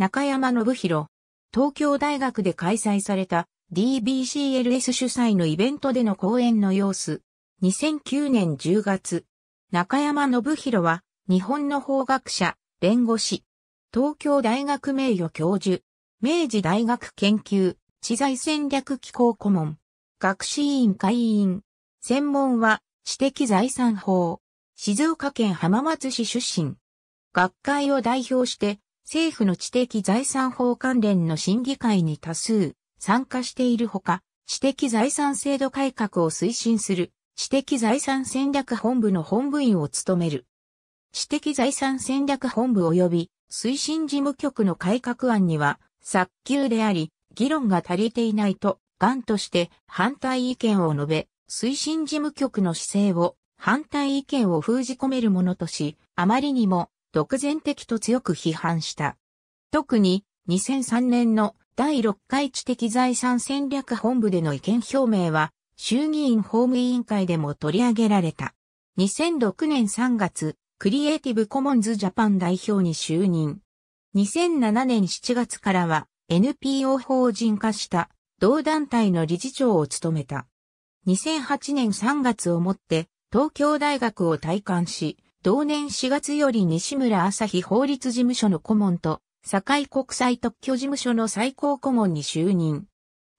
中山信弘。東京大学で開催された DBCLS 主催のイベントでの講演の様子。2009年10月。中山信弘は日本の法学者、弁護士。東京大学名誉教授。明治大学研究、知財戦略機構顧問。学士委員会委員。専門は知的財産法。静岡県浜松市出身。学会を代表して政府の知的財産法関連の審議会に多数参加しているほか、知的財産制度改革を推進する知的財産戦略本部の本部員を務める。知的財産戦略本部及び推進事務局の改革案には早急であり、議論が足りていないと、癌として反対意見を述べ、推進事務局の姿勢を反対意見を封じ込めるものとし、あまりにも独善的と強く批判した。特に2003年の第6回知的財産戦略本部での意見表明は衆議院法務委員会でも取り上げられた。2006年3月、クリエイティブコモンズジャパン代表に就任。2007年7月からは NPO 法人化した同団体の理事長を務めた。2008年3月をもって東京大学を退官し、同年4月より西村朝日法律事務所の顧問と、堺国際特許事務所の最高顧問に就任。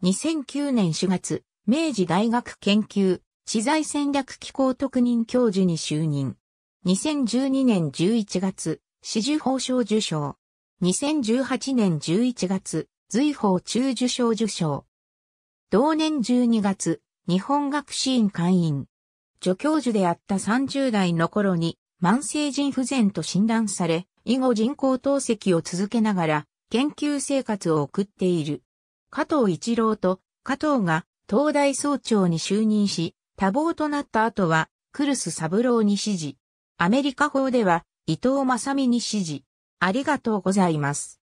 2009年4月、明治大学研究、知財戦略機構特任教授に就任。2012年11月、四十法章受賞。2018年11月、随法中受賞受賞。同年12月、日本学士院会員。助教授であった30代の頃に、慢性腎不全と診断され、以後人工透析を続けながら、研究生活を送っている。加藤一郎と加藤が東大総長に就任し、多忙となった後は、クルスサブローに指示。アメリカ法では、伊藤正美に指示。ありがとうございます。